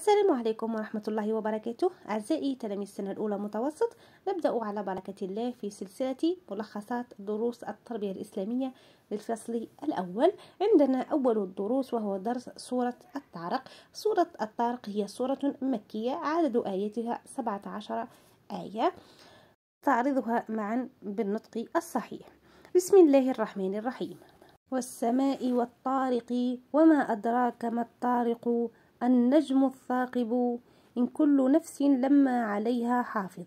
السلام عليكم ورحمة الله وبركاته أعزائي تلاميذ السنة الأولى متوسط نبدأ على بركة الله في سلسلة ملخصات دروس التربية الإسلامية للفصل الأول عندنا أول الدروس وهو درس سورة الطارق سورة الطارق هي سورة مكية عدد آياتها 17 آية تعرضها معا بالنطق الصحيح بسم الله الرحمن الرحيم والسماء والطارق وما أدراك ما الطارق النجم الثاقب إن كل نفس لما عليها حافظ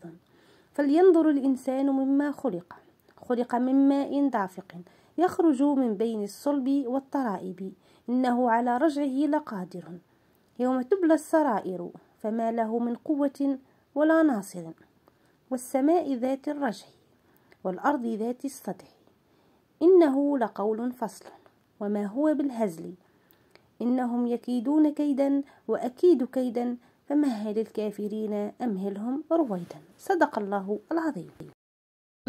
فلينظر الإنسان مما خلق خلق من ماء دافق يخرج من بين الصلب والطرائب إنه على رجعه لقادر يوم تبلى السرائر فما له من قوة ولا ناصر والسماء ذات الرجع والأرض ذات السطح إنه لقول فصل وما هو بالهزل إنهم يكيدون كيدا وأكيد كيدا فمهل الكافرين أمهلهم رويدا صدق الله العظيم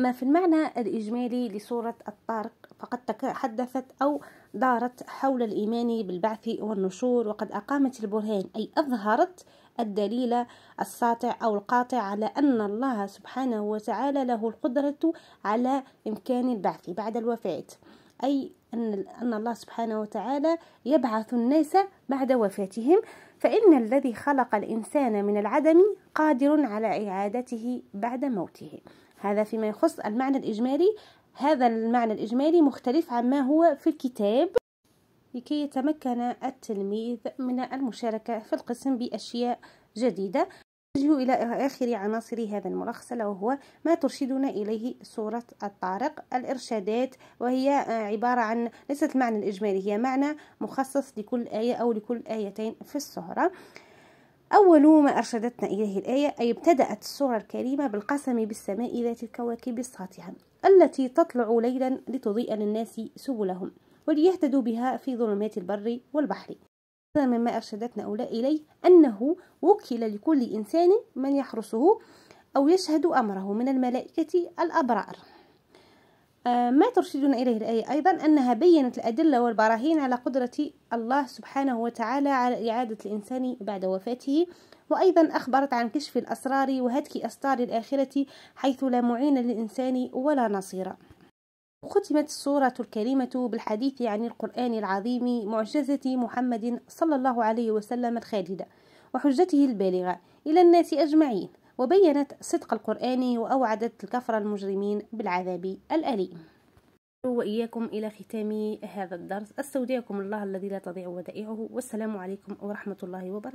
ما في المعنى الإجمالي لسورة الطارق فقد تحدثت أو دارت حول الإيمان بالبعث والنشور وقد أقامت البرهان أي أظهرت الدليل الساطع أو القاطع على أن الله سبحانه وتعالى له القدرة على إمكان البعث بعد الوفاة أي أن, أن الله سبحانه وتعالى يبعث الناس بعد وفاتهم فإن الذي خلق الإنسان من العدم قادر على إعادته بعد موته هذا فيما يخص المعنى الإجمالي هذا المعنى الإجمالي مختلف عما هو في الكتاب لكي يتمكن التلميذ من المشاركة في القسم بأشياء جديدة نجلو إلى آخر عناصر هذا الملخص وهو ما ترشدنا إليه سورة الطارق الإرشادات وهي آه، عبارة عن ليست المعنى الإجمالي هي معنى مخصص لكل آية أو لكل آيتين في السورة أول ما أرشدتنا إليه الآية أي ابتدأت السورة الكريمة بالقسم بالسماء ذات الكواكب الساطعة التي تطلع ليلا لتضيء للناس سبلهم وليهتدوا بها في ظلمات البر والبحر مما أرشدتنا أولى إليه أنه وكل لكل إنسان من يحرسه أو يشهد أمره من الملائكة الأبرار آه، ما ترشدنا إليه الآية أيضا أنها بينت الأدلة والبراهين على قدرة الله سبحانه وتعالى على إعادة الإنسان بعد وفاته وأيضا أخبرت عن كشف الأسرار وهتك أستار الآخرة حيث لا معين للإنسان ولا نصير ختمت السورة الكريمة بالحديث عن القرآن العظيم معجزة محمد صلى الله عليه وسلم الخالدة وحجته البالغة إلى الناس أجمعين وبينت صدق القرآن وأوعدت الكفر المجرمين بالعذاب الأليم وإياكم إلى ختام هذا الدرس أستودعكم الله الذي لا تضيع ودائعه والسلام عليكم ورحمة الله وبركاته